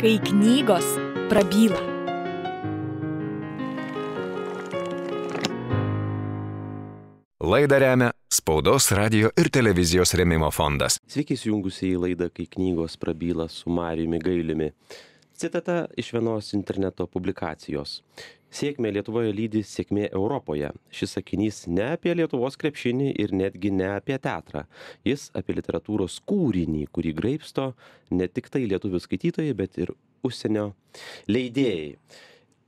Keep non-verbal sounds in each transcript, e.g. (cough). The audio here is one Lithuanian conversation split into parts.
kai knygos prabyla. Laidą remia Spaudos, radio ir televizijos remimo fondas. Sveiki, įsijungusi į laidą, kai knygos prabyla su Marijumi Gailiumi. Citata iš vienos interneto publikacijos. Sėkmė Lietuvoje lydi sėkmė Europoje. Šis sakinys ne apie Lietuvos krepšinį ir netgi ne apie teatrą. Jis apie literatūros kūrinį, kurį greipsto ne tik tai lietuvių skaitytojai, bet ir užsienio leidėjai.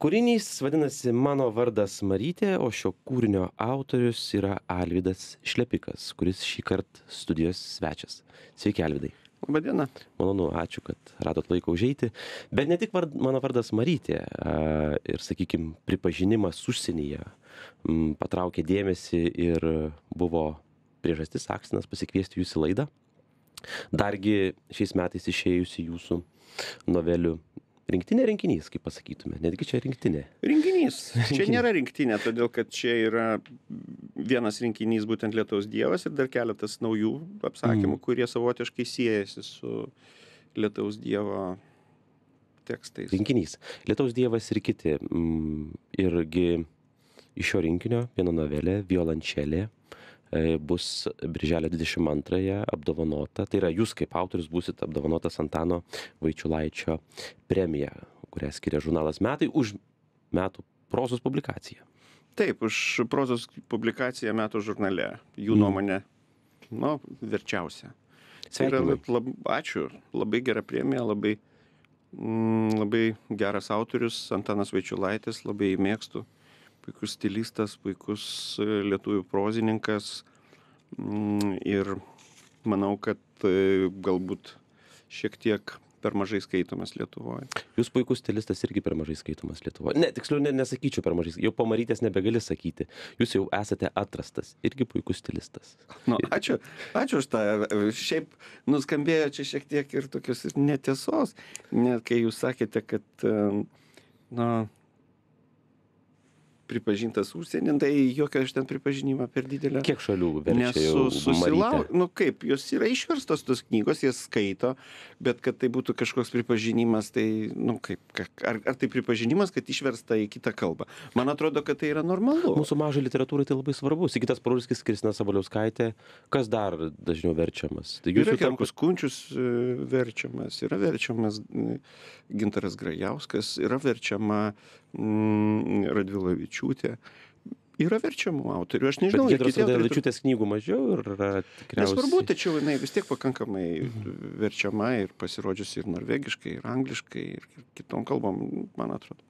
Kūrinys vadinasi Mano vardas Marytė, o šio kūrinio autorius yra Alvidas Šlepikas, kuris šį kartą studijos svečias. Sveiki, Alvidai. Labadiena. Malonu, ačiū, kad radot laiko užeiti. Bet ne tik vard, mano vardas Marytė ir, sakykime, pripažinimas užsienyje patraukė dėmesį ir buvo priežastis Aksinas pasikviesti jūs į laidą. Dargi šiais metais išėjusi jūsų novelių rinktinė rinkinys kaip pasakytume netgi čia rinktinė rinkinys (laughs) čia nėra rinktinė todėl kad čia yra vienas rinkinys būtent lietaus dievas ir dar keletas naujų apsakymų mm. kurie savotiškai siejasi su lietaus dievo tekstais rinkinys lietaus dievas ir kiti mm, irgi iš šio rinkinio viena novelė violončelė E, bus birželio dvidešim antrąją apdovanota tai yra jūs kaip autorius būsit apdovanotas antano vaičiulaičio premija kurią skiria žurnalas metai už metų prozos publikaciją taip už prozos publikaciją metų žurnale jų mm. nuomone nu verčiausia tai yra lab, ačiū labai gera premija labai mm, labai geras autorius antanas vaičiulaitis labai jį mėgstu puikus stilistas, puikus e, lietuvių prozininkas mm, ir manau, kad e, galbūt šiek tiek per mažai skaitomas Lietuvoje. Jūs puikus stilistas irgi per mažai skaitomas Lietuvoje. Ne, tiksliau, ne, nesakyčiau per mažai, jau pamarytės nebegali sakyti. Jūs jau esate atrastas, irgi puikus stilistas. Nu, ačiū, ačiū už tą. Šiaip nuskambėjo čia šiek tiek ir tokios netiesos, net kai jūs sakėte, kad, e, na, pripažintas užsieny, tai jokio aš ten pripažinimo per didelio. Kiek šalių verčia? Nesu susilau, nu kaip, jos yra išverstos tos knygos, jas skaito, bet kad tai būtų kažkoks pripažinimas, tai, nu kaip, ar, ar tai pripažinimas, kad išversta į kitą kalbą. Man atrodo, kad tai yra normalu. Mūsų mažai literatūrai tai labai svarbu. Sikitas Prūriskis, Kristina Sabaliauskaitė, kas dar dažniau verčiamas? Tai jūsų tempus kunčius e, verčiamas, yra verčiamas e, Gintaras Grajauskas, yra verčiama Mm, Radvilavičiūtė. Yra verčiamų autorių, aš nežinau. Bet Gedros Radvilavičiūtės knygų mažiau ir yra tikriausiai. Nesvarbu, tačiau jinai vis tiek pakankamai mhm. verčiama ir pasirodžiusi ir norvegiškai, ir angliškai, ir kitom kalbom, man atrodo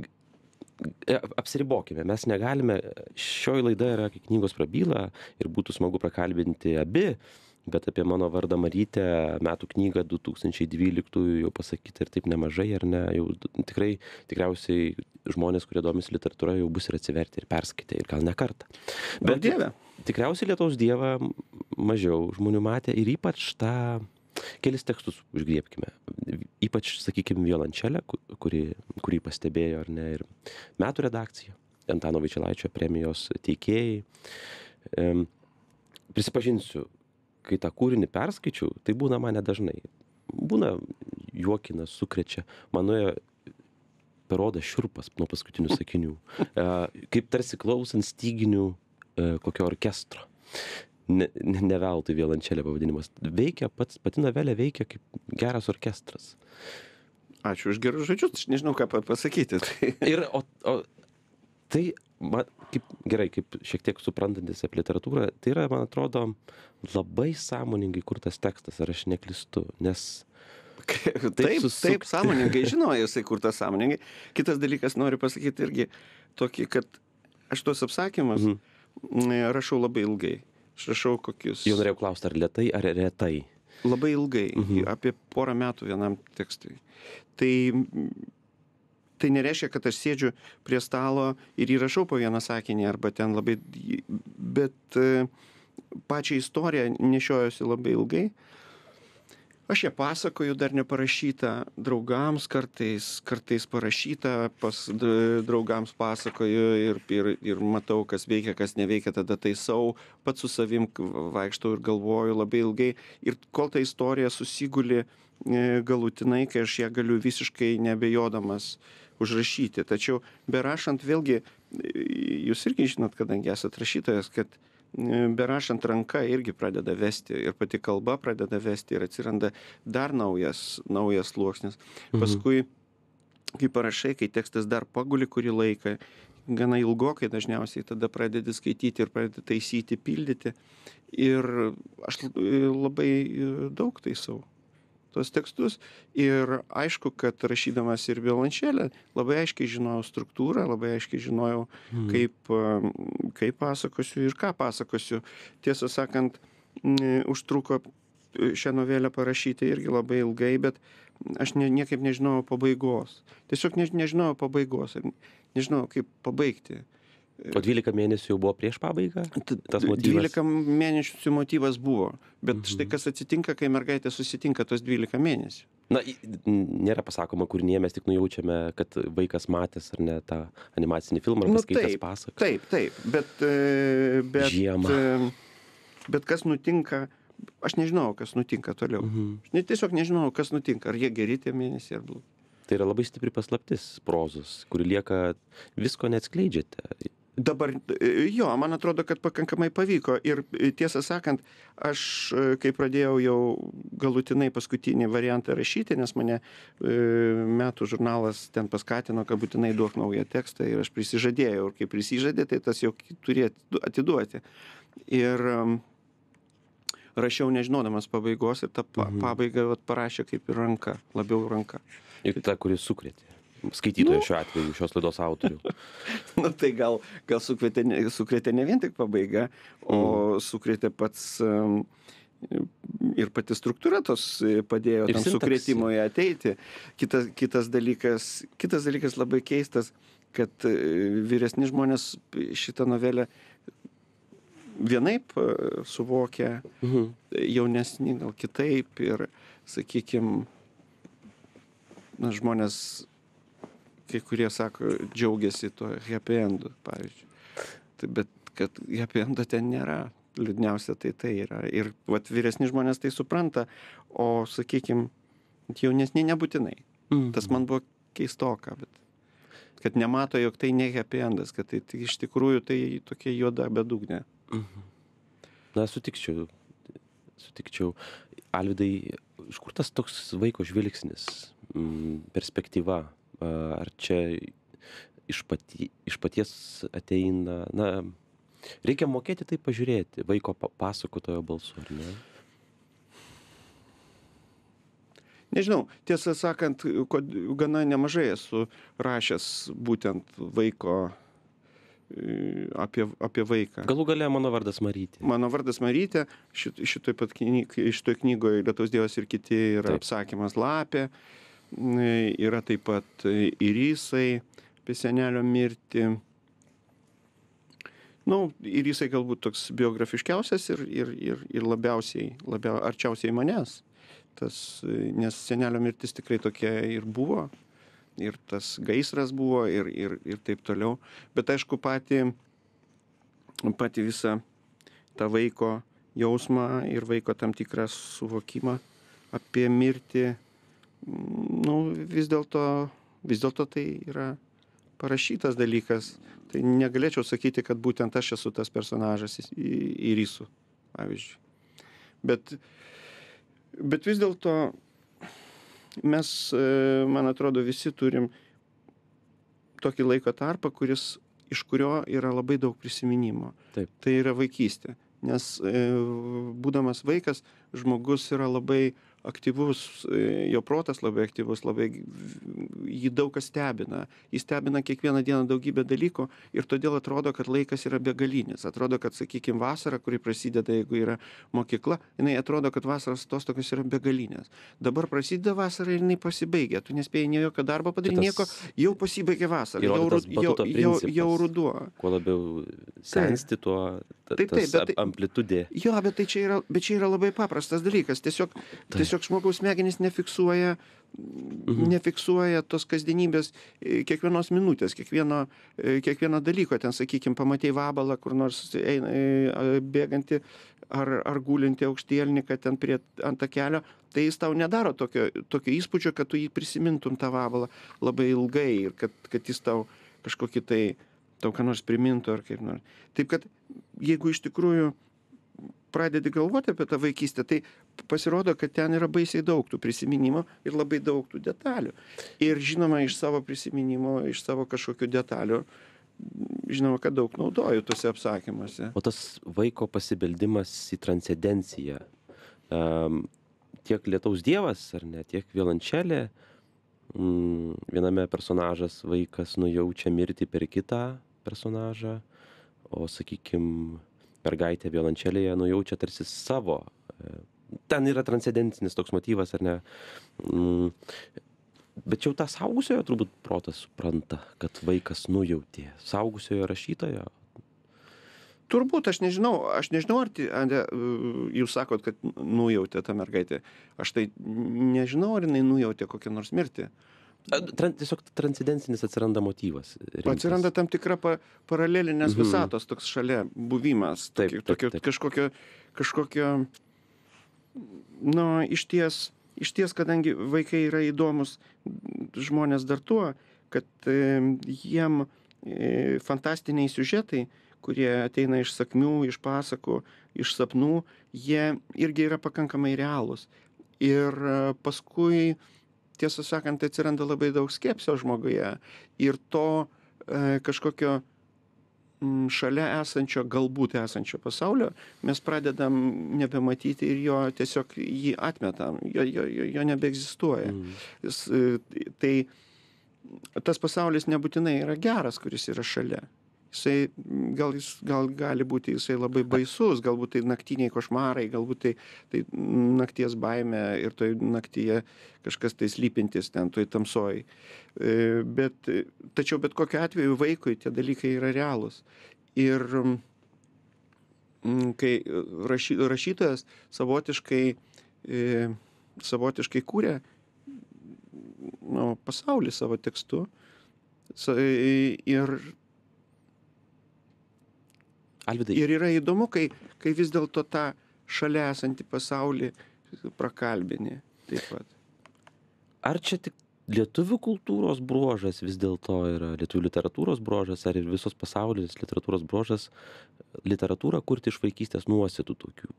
e, apsiribokime, mes negalime, šioji laida yra, kai knygos prabyla ir būtų smagu prakalbinti abi, uh, bet apie mano vardą marytę metų knygą du tūkstančiai dvyliktųjų jau pasakyta ir taip nemažai ar ne jau tikrai tikriausiai žmonės kurie domisi literatūra jau bus ir atsivertę ir perskaitę ir gal ne kartą bet dieve tikriausiai lietaus dievą mažiau žmonių matė ir ypač tą kelis tekstus užgriebkime ypač sakykim violončelę kuri kurį pastebėjo ar ne ir metų redakcija antano vaičelaičio premijos teikėjai prisipažinsiu kai tą kūrinį perskaičiau tai būna man nedažnai būna juokina sukrečia man nuėjo per odą šiurpas nuo paskutinių (laughs) sakinių a e, kaip tarsi klausant styginių e, kokio orkestro ne ne veltui violončelė pavadinimas veikia pats pati novelė veikia kaip geras orkestras ačiū už gerus žodžius aš nežinau ką pasakyti ir o o tai man kaip gerai kaip šiek tiek suprantantis apie literatūrą tai yra man atrodo labai sąmoningai kurtas tekstas ar aš neklystu nes (laughs) Taip, taip, taip sąmoningai (laughs) žinojo jisai kurtas sąmoningai. Kitas dalykas noriu pasakyti irgi tokį, kad aš tuos apsakymus mhm. rašau labai ilgai. Aš rašau kokius. Jau norėjau klausti, ar lietai, ar retai. Labai ilgai, mhm. apie porą metų vienam tekstui. Tai tai nereiškia kad aš sėdžiu prie stalo ir įrašau po vieną sakinį arba ten labai bet e, pačią istoriją nešiojuosi labai ilgai. Aš ją pasakoju dar neparašytą draugams, kartais, kartais parašytą, pas draugams pasakoju ir, ir, ir matau, kas veikia, kas neveikia, tada taisau, pats su savim vaikštau ir galvoju labai ilgai. Ir kol ta istorija susiguli e, galutinai, kai aš ją galiu visiškai nebejodamas užrašyti. Tačiau berašant vėlgi, jūs irgi žinot, kadangi esate rašytojas, kad e, berašant ranka irgi pradeda vesti ir pati kalba pradeda vesti ir atsiranda dar naujas, naujas sluoksnis. Mhm. Paskui, kai parašai, kai tekstas dar paguli kurį laiką, gana ilgokai dažniausiai tada pradedi skaityti ir pradedi taisyti, pildyti. Ir aš e, labai e, daug taisau tuos tekstus ir aišku kad rašydamas ir violončelę labai aiškiai žinojau struktūrą labai aiškiai žinojau hmm. kaip um, kaip pasakosiu ir ką pasakosiu tiesą sakant užtruko e, šią novelę parašyti irgi labai ilgai bet aš ne niekaip nežinojau pabaigos tiesiog ne nežinojau pabaigos ir nežinojau kaip pabaigti O 12 mėnesių jau buvo prieš pabaigą? Tas motyvas? 12 mėnesių motyvas buvo, bet mhm. štai kas atsitinka, kai mergaitė susitinka tos 12 mėnesių. Na, nėra pasakoma, kur nie mes tik nujaučiame, kad vaikas matęs ar ne tą animacinį filmą, ar nu, paskaitęs pasaką. Taip, taip, bet... E, bet Žiemą. E, bet kas nutinka, aš nežinau, kas nutinka toliau. Mhm. Aš ne, tiesiog nežinau, kas nutinka, ar jie geri tie mėnesiai, ar blogi tai yra labai stipri paslaptis prozos, kuri lieka, visko neatskleidžiate dabar e, jo man atrodo kad pakankamai pavyko ir e, tiesą sakant aš e, kai pradėjau jau galutinai paskutinį variantą rašyti nes mane metų žurnalas ten paskatino kad būtinai duok naują tekstą ir aš prisižadėjau ir kai prisižadi tai tas jau turi atiduoti ir rašiau nežinodamas pabaigos ir tą pa mhm. pabaigą vat parašė kaip ir ranka labiau ranka ir ta kuri sukrėtė skaitytojų nu. šiuo atveju, šios laidos autorių. (laughs) Na nu, tai gal, gal sukvietė, sukrėtė ne vien tik pabaiga, o mm. sukrėtė pats um, ir pati struktūra tos e, padėjo ir tam sukrėtimoje ateiti. Kitas, kitas, dalykas, kitas dalykas labai keistas, kad e, vyresni žmonės šitą novelę vienaip e, suvokia, mhm. jaunesni gal kitaip ir, sakykime, žmonės kai kurie sako, džiaugiasi tuo happy endu, pavyzdžiui. Tai, bet kad happy endo ten nėra. Liūdniausia tai tai yra. Ir vat, vyresni žmonės tai supranta, o, sakykime, jaunesni nebūtinai. Mm. Tas mhm. man buvo keistoka, bet kad nemato, jog tai ne happy endas, kad tai, tai iš tikrųjų tai tokia juoda bedugnė. Mhm. Na, sutikčiau, sutikčiau. Alvidai, iš kur tas toks vaiko žvilgsnis, mm, perspektyva, ar čia iš, pati, iš paties ateina, na, reikia mokėti tai pažiūrėti, vaiko pasakotojo balsu, ar ne? Nežinau, tiesą sakant, kod, gana nemažai esu rašęs būtent vaiko e, apie, apie vaiką. Galų gale mano vardas Marytė. Mano vardas Marytė, šit, šitoj, knyg, šitoj knygoje Lietuvos Dievas ir kiti yra Taip. apsakymas Lapė. Uh, E, yra taip pat e, Irysai apie senelio mirtį. Na, nu, ir jisai galbūt toks biografiškiausias ir, ir, ir, ir labiausiai, labia, arčiausiai manęs. Tas, e, nes senelio mirtis tikrai tokia ir buvo, ir tas gaisras buvo, ir, ir, ir taip toliau. Bet aišku, pati, pati visą tą vaiko jausmą ir vaiko tam tikrą suvokimą apie mirtį nu vis dėlto vis dėlto tai yra parašytas dalykas tai negalėčiau sakyti kad būtent aš esu tas personažas ir esu pavyzdžiui bet bet vis dėlto mes e, man atrodo visi turim tokį laiko tarpą kuris iš kurio yra labai daug prisiminimo taip tai yra vaikystė nes e, būdamas vaikas žmogus yra labai aktyvus, e, jo protas labai aktyvus, labai jį daug kas stebina. Jis stebina kiekvieną dieną daugybę dalykų ir todėl atrodo, kad laikas yra begalinis. Atrodo, kad, sakykime, vasara, kuri prasideda, jeigu yra mokykla, jinai atrodo, kad vasaros tos tokios yra begalinės. Dabar prasideda vasara ir jinai pasibaigia. Tu nespėjai ne jokio darbo padaryti, nieko, jau pasibaigė vasara, jau, jau, jau, jau ruduo. Kuo labiau sensti, tuo ta, taip, taip, bet, tai amplitudė. Jo, bet, tai čia yra, bet čia yra labai paprastas dalykas. Tiesiog, tiesiog tiesiog žmogaus smegenys nefiksuoja Mhm. nefiksuoja tos kasdienybės e, kiekvienos minutės, kiekvieno, e, kiekvieno dalyko. Ten, sakykime, pamatėjai vabalą, kur nors eina, e, bėgantį ar, ar gulinti aukštielniką ten prie, ant tą kelią, tai jis tau nedaro tokio, tokio įspūdžio, kad tu jį prisimintum tą vabalą labai ilgai ir kad, kad jis tau kažkokį tai, tau ką nors primintų ar kaip nors. Taip kad jeigu iš tikrųjų pradedi galvoti apie tą vaikystę, tai pasirodo, kad ten yra baisiai daug tų prisiminimų ir labai daug tų detalių. Ir žinoma, iš savo prisiminimo, iš savo kažkokių detalių, žinoma, kad daug naudoju tuose apsakymuose. O tas vaiko pasibeldimas į transcendenciją, um, tiek lietaus dievas ar ne, tiek violončelė, mm, viename personažas vaikas nujaučia mirtį per kitą personažą, o sakykime, mergaitė violončelėje nujaučia tarsi savo e, ten yra transcendentinis toks motyvas, ar ne? Mm. Bet jau tą saugusiojo turbūt protas supranta, kad vaikas nujautė. Saugusiojo rašytojo. Turbūt, aš nežinau, aš nežinau, ar Ande, jūs sakot, kad nujautė tą mergaitę. Aš tai nežinau, ar jinai nujautė kokią nors mirtį. Tran, tiesiog transcendentinis atsiranda motyvas. Rimtas. Atsiranda tam tikra pa, paralelinės mm -hmm. visatos toks šalia buvimas. Taip, tokie, taip, taip. Kažkokio, kažkokio nu, išties, išties, kadangi vaikai yra įdomus žmonės dar tuo, kad jiem e, fantastiniai siužetai, kurie ateina iš sakmių, iš pasakų, iš sapnų, jie irgi yra pakankamai realūs. Ir e, paskui, tiesą sakant, atsiranda labai daug skepsio žmoguje ir to e, kažkokio šalia esančio galbūt esančio pasaulio mes pradedam nebematyti ir jo tiesiog jį atmetam, jo, jo, jo, jo nebeegzistuoja. Mm. Jis, e, tai tas pasaulis nebūtinai yra geras, kuris yra šalia jisai gal jis gal gali būti jisai labai baisus galbūt tai naktiniai košmarai galbūt tai tai nakties baimė ir toj naktyje kažkas tai slypintis ten toj tamsoj e, bet tačiau bet kokiu atveju vaikui tie dalykai yra realūs ir mm, kai rašy, rašytojas savotiškai e, savotiškai kūrė nu, pasaulį savo tekstu ir Alvidai. Ir yra įdomu, kai, kai vis dėlto tą šalia esantį pasaulį prakalbinį taip pat. Ar čia tik lietuvių kultūros brožas vis dėlto yra lietuvių literatūros brožas, ar ir visos pasaulinės literatūros brožas literatūrą kurti iš vaikystės nuosėtų tokių?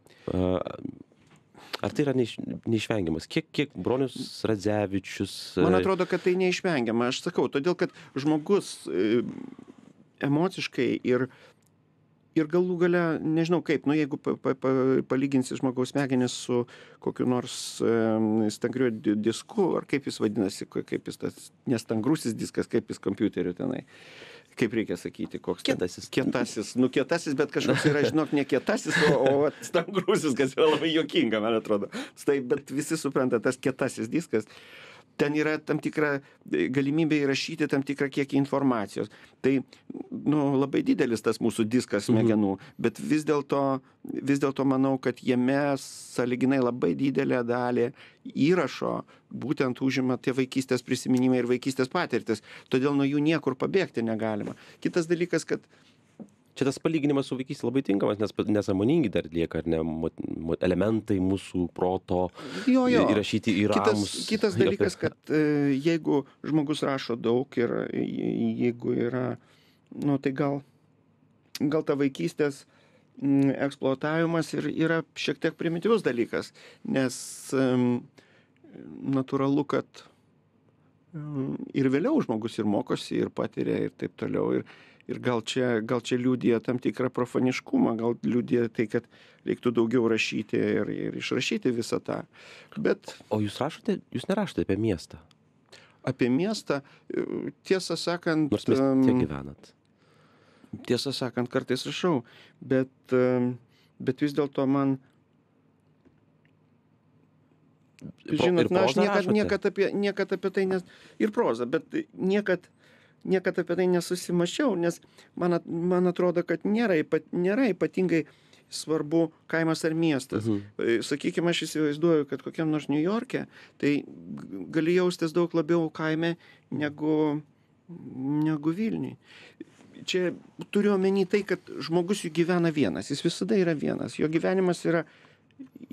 Ar tai yra neiš, neišvengiamas? Kiek, kiek bronius Radzevičius? Man atrodo, kad tai neišvengiama. Aš sakau, todėl kad žmogus e, emociškai ir ir galų gale nežinau kaip nu jeigu pa pa pa palyginsi žmogaus smegenis su kokiu nors stangriu di disku ar kaip jis vadinasi kaip jis tas nestangrusis diskas kaip jis kompiuteriu tenai kaip reikia sakyti koks kietasis kietasis nu kietasis bet kažkoks yra žinok ne kietasis o o vat stangrusis kas yra labai juokinga man atrodo tai bet visi supranta tas kietasis diskas ten yra tam tikra e, galimybė įrašyti tam tikrą kiekį informacijos. Tai nu, labai didelis tas mūsų diskas mhm. smegenų, bet vis dėlto, vis dėlto manau, kad jame saliginai labai didelę dalį įrašo būtent užima tie vaikystės prisiminimai ir vaikystės patirtis. Todėl nuo jų niekur pabėgti negalima. Kitas dalykas, kad čia tas palyginimas su vaikyste labai tinkamas nes nesąmoningi dar lieka ar ne mo mo elementai mūsų proto jo jo įrašyti į ramus kitas dalykas kad e, jeigu žmogus rašo daug ir jeigu yra nu tai gal gal ta vaikystės eksploatavimas ir yra šiek tiek primityvus dalykas nes natūralu kad ir vėliau žmogus ir mokosi ir patiria ir taip toliau ir ir gal čia gal čia liudija tam tikrą profaniškumą gal liudija tai kad reiktų daugiau rašyti ir ir išrašyti visą tą bet o jūs rašote jūs nerašote apie miestą apie miestą tiesą sakant nors mieste gyvenat tiesą sakant kartais rašau bet bet vis dėlto man Žinot, na, aš niekad, niekad, apie, niekad apie tai nes... Ir proza, bet niekad, niekad apie tai nesusimąsčiau, nes man, at, man atrodo, kad nėra, ypat, nėra ypatingai svarbu kaimas ar miestas. Mhm. E, Sakykime, aš įsivaizduoju, kad kokiam nors New York'e, tai gali jaustis daug labiau kaime negu, negu Vilniui. Čia turiu omeny tai, kad žmogus jų gyvena vienas, jis visada yra vienas, jo gyvenimas yra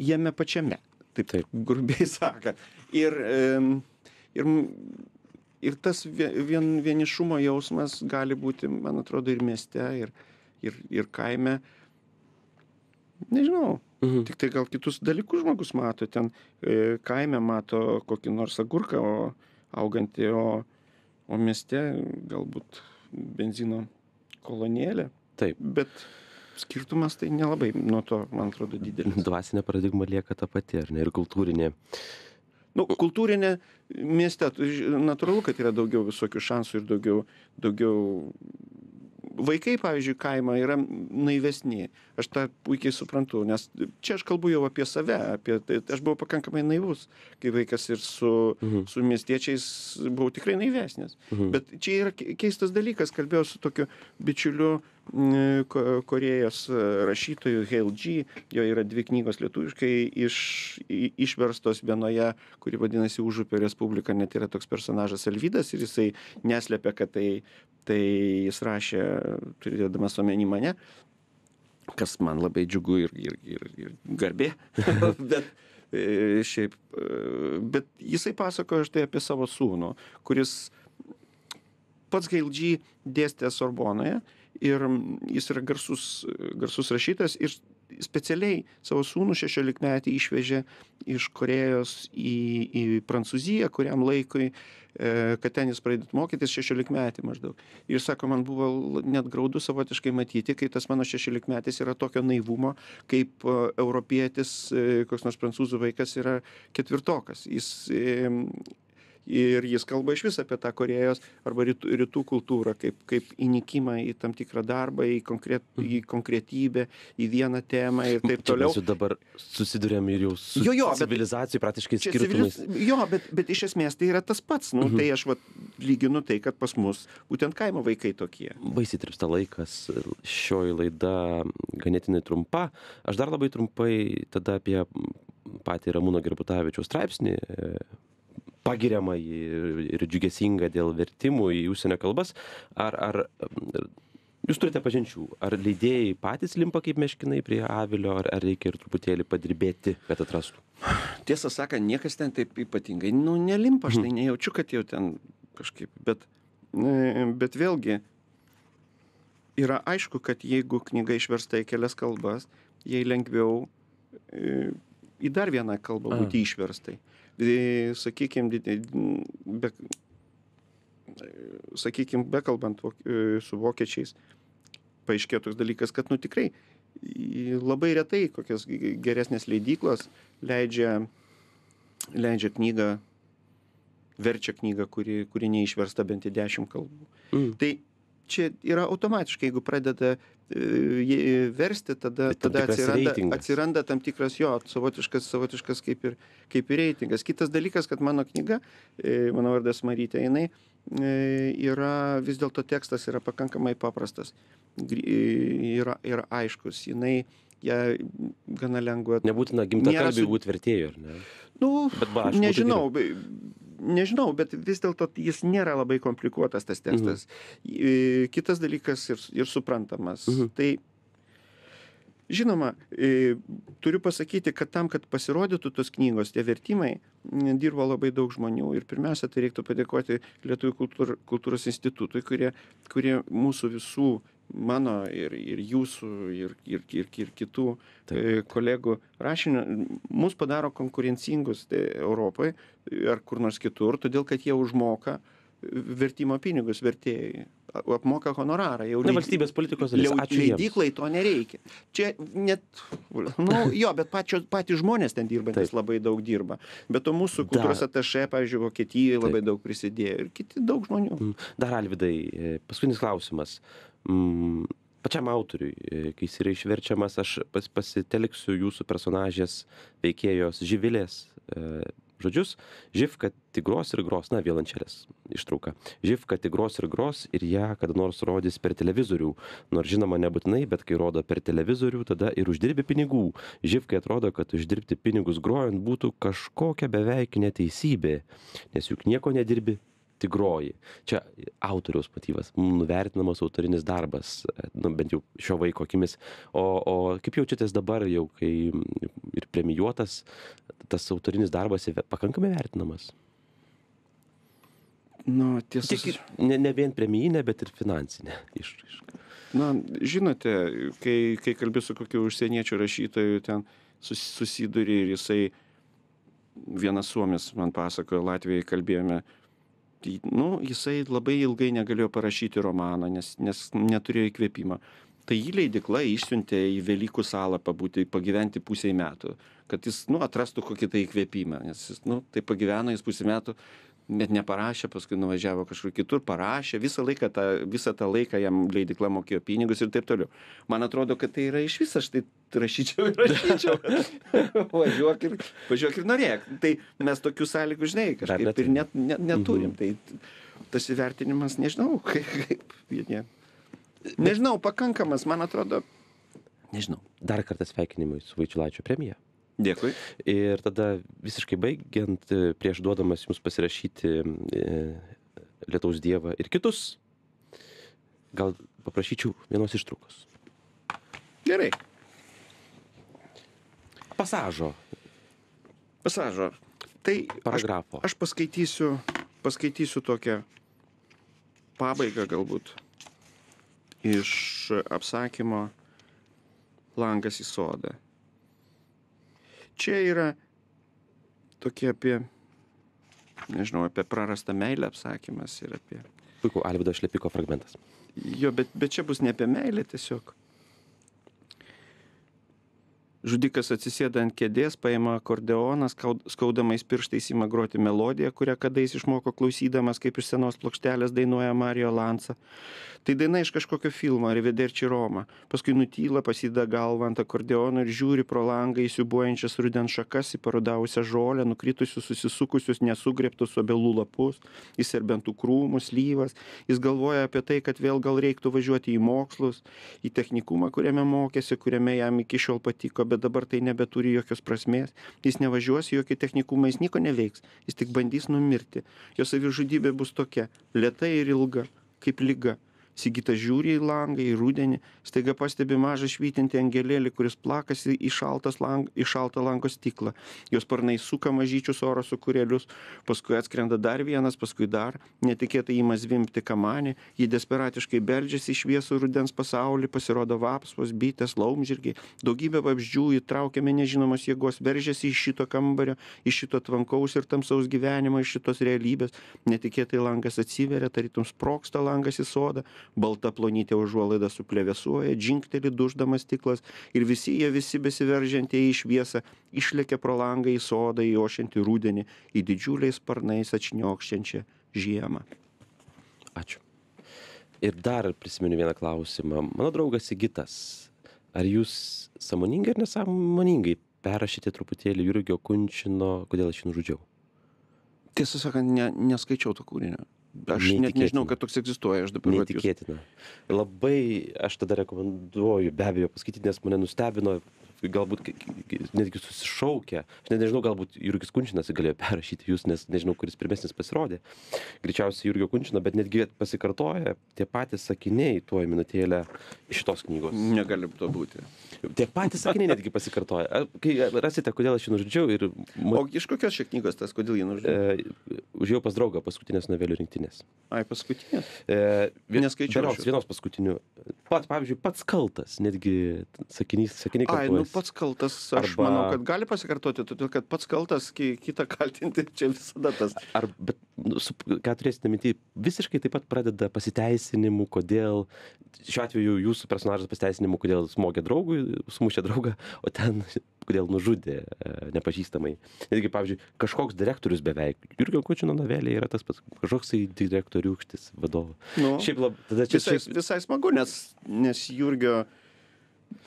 jame pačiame, taip, taip. grubiai (laughs) sakant. Ir, ir ir tas vie vien vienišumo jausmas gali būti, man atrodo, ir mieste, ir, ir, ir kaime. Nežinau. Mhm. Tik tai gal kitus dalykus žmogus mato, ten e, kaime mato kokį nors agurką o, augantį, o, o mieste galbūt benzino kolonėlę. Taip. Bet skirtumas tai nelabai nuo to, man atrodo, didelis. Dvasinė paradigma lieka ta pati, ar ne, ir kultūrinė. Uh, nu kultūrinė mieste tai natūralu kad yra daugiau visokių šansų ir daugiau daugiau vaikai pavyzdžiui kaimo yra naivesni aš tą puikiai suprantu nes čia aš kalbu jau apie save apie tai aš buvau pakankamai naivus kai vaikas ir su mhm. su miestiečiais buvau tikrai naivesnis mhm. bet čia yra keistas dalykas kalbėjau su tokiu bičiuliu E, korėjos e, rašytojų heil dži jo yra dvi knygos lietuviškai iš išverstos vienoje kuri vadinasi užupio respublika net yra toks personažas alvydas ir jisai neslepia kad tai tai jis rašė turėdamas omeny mane kas man labai džiugu ir ir ir ir garbė (laughs) bet e, šiaip bet jisai pasakojo štai apie savo sūnų kuris pats heil dži dėstė sorbonoje ir mm, jis yra garsus garsus rašytojas ir specialiai savo sūnų šešiolikmetį išvežė iš Korejos į, į Prancūziją, kuriam laikui, e, kad ten jis pradėtų mokytis šešiolikmetį maždaug. Ir sako, man buvo net graudu savotiškai matyti, kai tas mano šešiolikmetis yra tokio naivumo, kaip e, europietis, e, koks nors prancūzų vaikas yra ketvirtokas. Jis ir jis kalba išvis apie tą korėjos arba rytų rytų kultūrą kaip kaip įnikimą į tam tikrą darbą į konkret mhm. į konkretybę į vieną temą ir taip toliau dabar susiduriam ir jau su jo, jo, civilizacijų praktiškai skirtumais civiliz... jo bet bet iš esmės tai yra tas pats nu mhm. tai aš vat lyginu tai kad pas mus būtent kaimo vaikai tokie baisiai tirpsta laikas šioji laida ganėtinai trumpa aš dar labai trumpai tada apie patį ramūno gerbutavičiaus straipsnį pagiriama ji ir džiugesinga dėl vertimų į užsienio kalbas. Ar, ar jūs turite pažinčių, ar leidėjai patys limpa kaip meškinai prie avilio, ar, ar reikia ir truputėlį padirbėti, kad atrastų? Tiesą sakant, niekas ten taip ypatingai, nu, nelimpa, aš tai mhm. nejaučiu, kad jau ten kažkaip, bet, e, bet vėlgi yra aišku, kad jeigu knyga išversta į kelias kalbas, jai lengviau e, į dar vieną kalbą būti A. išverstai sakykime, be, e, sakykime, bekalbant e, su vokiečiais, paaiškėjo toks dalykas, kad, nu tikrai, labai retai kokias geresnės leidyklos leidžia, leidžia knygą, verčia knygą, kuri, kuri neišversta bent į dešimt kalbų. Mm. Tai čia yra automatiškai jeigu pradeda e, e, versti tada tai tada atsiranda atsiranda tam tikras jo savotiškas savotiškas kaip ir kaip ir reitingas kitas dalykas kad mano knyga e, mano vardas marytė jinai yra vis dėlto tekstas yra pakankamai paprastas yra ir aiškus jinai ją gana lengva nebūtina gimtakalbiui su... būt vertėju ar ne nu bet va, nežinau nežinau bet vis dėlto jis nėra labai komplikuotas tas mhm. tekstas. Mhm. Kitas dalykas ir, ir suprantamas. Mhm. Tai Žinoma, turiu pasakyti, kad tam, kad pasirodytų tos knygos, tie vertimai, dirbo labai daug žmonių. Ir pirmiausia, tai reiktų padėkoti Lietuvų kultūr, kultūros institutui, kurie, kurie mūsų visų, mano ir, ir jūsų, ir, ir, ir, ir kitų Taip. E, kolegų rašinių, mus padaro konkurencingus tai Europai ar kur nors kitur todėl kad jie užmoka vertimo pinigus vertėjai apmoka honorarą jau ne valstybės politikos dalis ačiū leidyklai to nereikia čia net nu jo bet pačio patys žmonės ten dirbantys labai daug dirba be to mūsų kultūros atašė pavyzdžiui vokietijoj labai daug prisidėjo ir kiti daug žmonių mm. dar alvydai e, paskutinis klausimas mm, pačiam autoriui e, kai jis yra išverčiamas aš pasitelksiu jūsų personažės veikėjos živilės e, žodžius živka tik gros ir gros na violončelės ištrauka živka tik gros ir gros ir ją kada nors rodys per televizorių nors žinoma nebūtinai bet kai rodo per televizorių tada ir uždirbi pinigų živkai atrodo kad uždirbti pinigus grojant būtų kažkokia beveik neteisybė nes juk nieko nedirbi groji čia autoriaus motyvas nuvertinamas autorinis darbas e, nu bent jau šio vaiko akimis o o kaip jaučiatės dabar jau kai ir premijuotas tas autorinis darbas pakankamai vertinamas na tiesa tik ne ne vien premijinė bet ir finansinė (laughs) išraiška na žinote kai kai kalbi su kokiu užsieniečiu rašytoju ten sus susiduri ir jisai vienas suomis man pasakojo latvijoj kalbėjome tai nu jisai labai ilgai negalėjo parašyti romano nes nes neturėjo įkvėpimo tai jį leidykla išsiuntė į velykų salą pabūti pagyventi pusei metų kad jis nu atrastų kokį tai įkvėpimą nes jis nu taip pagyveno jis pusę metų net neparašė paskui nuvažiavo kažkur kitur parašė visą laiką tą visą tą laiką jam leidykla mokėjo pinigus ir taip toliau man atrodo kad tai yra išvis aš tai rašyčiau ir rašyčiau (laughs) važiuok ir važiuok ir norėk tai mes tokių sąlygų žinai kažkaip ir net ne, neturim mhm. tai tas įvertinimas nežinau (laughs) kaip, kaip jie nežinau pakankamas man atrodo nežinau dar kartą sveikinimai su vaičiulaičio premija Dėkui. Ir tada visiškai baigiant, e, prieš duodamas jums pasirašyti e, Lietuvos Dievą ir kitus, gal paprašyčiau vienos ištraukos. Gerai. Pasažo. Pasažo. Tai paragrafo. Aš, aš paskaitysiu, paskaitysiu tokią pabaigą galbūt iš apsakymo Langas į sodą čia yra tokie apie, nežinau, apie prarastą meilę apsakymas ir apie. Puiku, Alvido Šlepiko fragmentas. Jo, bet, bet čia bus ne apie meilę tiesiog žudikas atsisėda ant kėdės paima akordeoną skaud skaudamais pirštais ima groti melodiją kurią kadais išmoko klausydamas kaip iš senos plokštelės dainuoja Mario Lanza. Tai daina iš kažkokio filmo Rivederči Roma. Paskui nutyla, pasida galvą ant akordeono ir žiūri pro langą įsiubuojančias rudens šakas į parudavusią žolę, nukritusius, susisukusius, nesugrėptus obelų lapus, į serbentų krūmus, lyvas. Jis galvoja apie tai, kad vėl gal reiktų važiuoti į mokslus, į technikumą, kuriame mokėsi, kuriame jam iki šiol patiko, bet bet dabar tai nebeturi jokios prasmės, jis nevažiuos, jokie technikumai, jis nieko neveiks, jis tik bandys numirti. Jo savižudybė bus tokia, lėta ir ilga, kaip lyga sigitas žiūri į langą į rudenį staiga pastebi mažą švytintį angelėlį kuris plakasi į šaltas lang į šaltą lango stiklą jo sparnai suka mažyčius oro sūkurėlius paskui atskrenda dar vienas paskui dar netikėtai ima zvimbti kamanė ji desperatiškai beldžiasi į šviesų rudens pasaulį pasirodo vapsvos bitės laumžirgiai daugybė vabzdžių įtraukiami nežinomos jėgos veržiasi iš šito kambario iš šito tvankaus ir tamsaus gyvenimo iš šitos realybės netikėtai langas atsiveria tarytum sprogsta langas į sodą balta plonytė užuolaida suplevesuoja džinkteli duždamas stiklas ir visi jie visi besiveržiantieji į šviesą išlekia pro langą į sodą į ošiantį rudenį į didžiuliais sparnais atšniokščiančią žiemą ačiū ir dar prisiminiau vieną klausimą mano draugas sigitas ar jūs sąmoningai ar nesąmoningai perrašėte truputėlį jurgio kunčino kodėl aš jį nužudžiau tiesą sakant ne neskaičiau to kūrinio Aš net nežinau, kad toks egzistuoja, aš dabar patikėtina. Jūs... Labai aš tada rekomenduoju be abejo paskaityti, nes mane nustebino galbūt netgi susišaukia. Aš net nežinau, galbūt Jurgis Kunčinas galėjo perrašyti jūs, nes nežinau, kuris pirmesnis pasirodė. Greičiausiai Jurgio Kunčino, bet netgi pasikartoja tie patys sakiniai tuo minutėlę iš šitos knygos. Negalim to būti. Tie patys sakiniai netgi pasikartoja. Kai rasite, kodėl aš jį nužudžiau ir... O iš kokios šiek knygos tas, kodėl jį nužudžiau? E, užėjau pas draugą paskutinės novelių rinktinės. Ai, paskutinės? E, vien, Neskaičiau. Vienos, vienos paskutinių. Pat, pavyzdžiui, pats kaltas, netgi sakinys, sakiniai kaltas. Ai, nu pats kaltas, aš arba... manau, kad gali pasikartoti, todėl kad pats kaltas ki, kitą kaltinti čia visada tas. Ar, bet, nu, su, ką turėsite minti, visiškai taip pat pradeda pasiteisinimu, kodėl, šiuo atveju jūsų personažas pasiteisinimu, kodėl smogė draugui, sumušė draugą, o ten (laughs) kodėl nužudė e, nepažįstamai. Netgi, pavyzdžiui, kažkoks direktorius beveik, Jurgio Kočino novelė yra tas pats, kažkoks tai direktoriukštis vadovas. Nu, Šiaip labai, tada čia... Visai, šiaip... visai smagu, nes, nes Jurgio uh,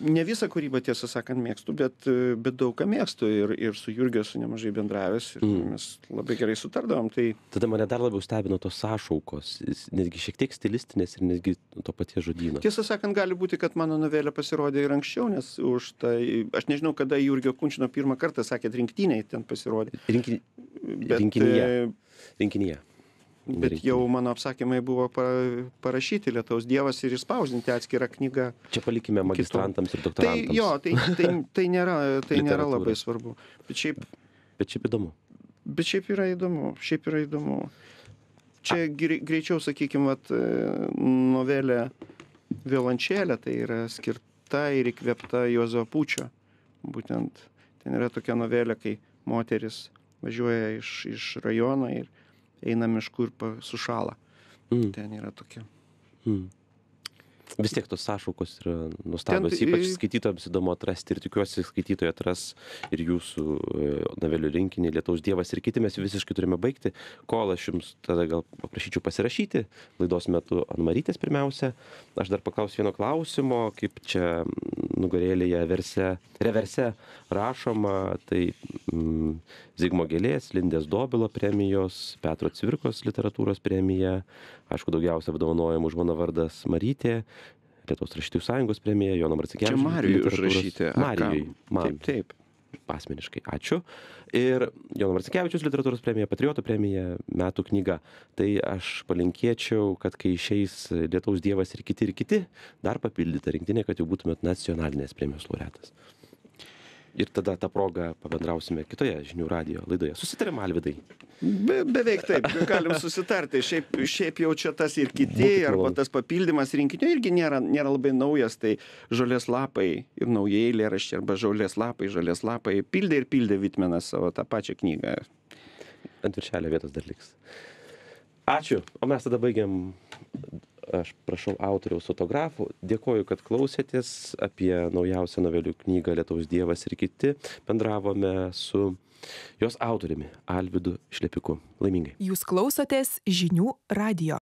ne visą kūrybą tiesą sakant mėgstu bet bet daug ką mėgstu ir ir su jurgiu esu nemažai bendravęs ir mm. mes labai gerai sutardavom tai tada mane dar labiau stebino tos sąšaukos netgi šiek tiek stilistinės ir netgi to paties žodyno tiesą sakant gali būti kad mano novelė pasirodė ir anksčiau nes už tai aš nežinau kada jurgio kunčino pirmą kartą sakėt rinktinėj ten pasirodė rinki bet rinkinyje e, rinkinyje Bet jau mano apsakymai buvo parašyti Lietuvos Dievas ir išspausdinti atskirą knygą. Čia palikime magistrantams kitų. ir tai doktorantams. Tai, jo, tai, tai, tai, nėra, tai nėra labai svarbu. Bet šiaip, bet šiaip įdomu. Bet šiaip yra įdomu. Šiaip yra įdomu. Čia greičiau, sakykime, novelė Violončelė tai yra skirta ir įkvėpta Juozo Pučio. Būtent ten yra tokia novelė, kai moteris važiuoja iš, iš rajono ir eina mišku ir sušąla. Mm. Ten yra tokia. Mm vis tiek tos sąšaukos yra nuostabios ypač skaitytojams įdomu atrasti ir tikiuosi skaitytojai atras ir jūsų e, novelių rinkinį lietaus dievas ir kiti mes jau visiškai turime baigti kol aš jums tada gal paprašyčiau pasirašyti laidos metu an marytės pirmiausia aš dar paklausiu vieno klausimo kaip čia nugarėlėje verse reverse rašoma tai mm, zigmo gėlės lindės dobilo premijos petro cvirkos literatūros premija aišku daugiausia apdovanojimų už mano vardas marytė lietuvos rašytojų sąjungos premija jono marcinkevičiaus mariui užrašyti marijui man taip, taip asmeniškai ačiū. Ir Jono Marcikevičius literatūros premija, Patriotų premija, metų knyga. Tai aš palinkėčiau, kad kai išeis Lietuvos Dievas ir kiti ir kiti, dar papildyta rinktinė, kad jau būtumėt nacionalinės premijos laureatas ir tada tą progą pabendrausime kitoje žinių radijo laidoje. Susitarim, Alvidai? Be, beveik taip, galim susitarti. Šiaip, šiaip jau čia tas ir kiti, arba tas papildymas rinkinio irgi nėra, nėra labai naujas, tai žolės lapai ir naujieji lėraščiai, arba žolės lapai, žolės lapai. Pildė ir pildė Vitmenas savo tą pačią knygą. Ant viršelio vietos dar liks. Ačiū, o mes tada baigiam aš prašau autoriaus autografų dėkoju kad klausėtės apie naujausią novelių knygą lietaus dievas ir kiti bendravome su jos autoriumi alvydu šlepiku laimingai jūs klausotės žinių radijo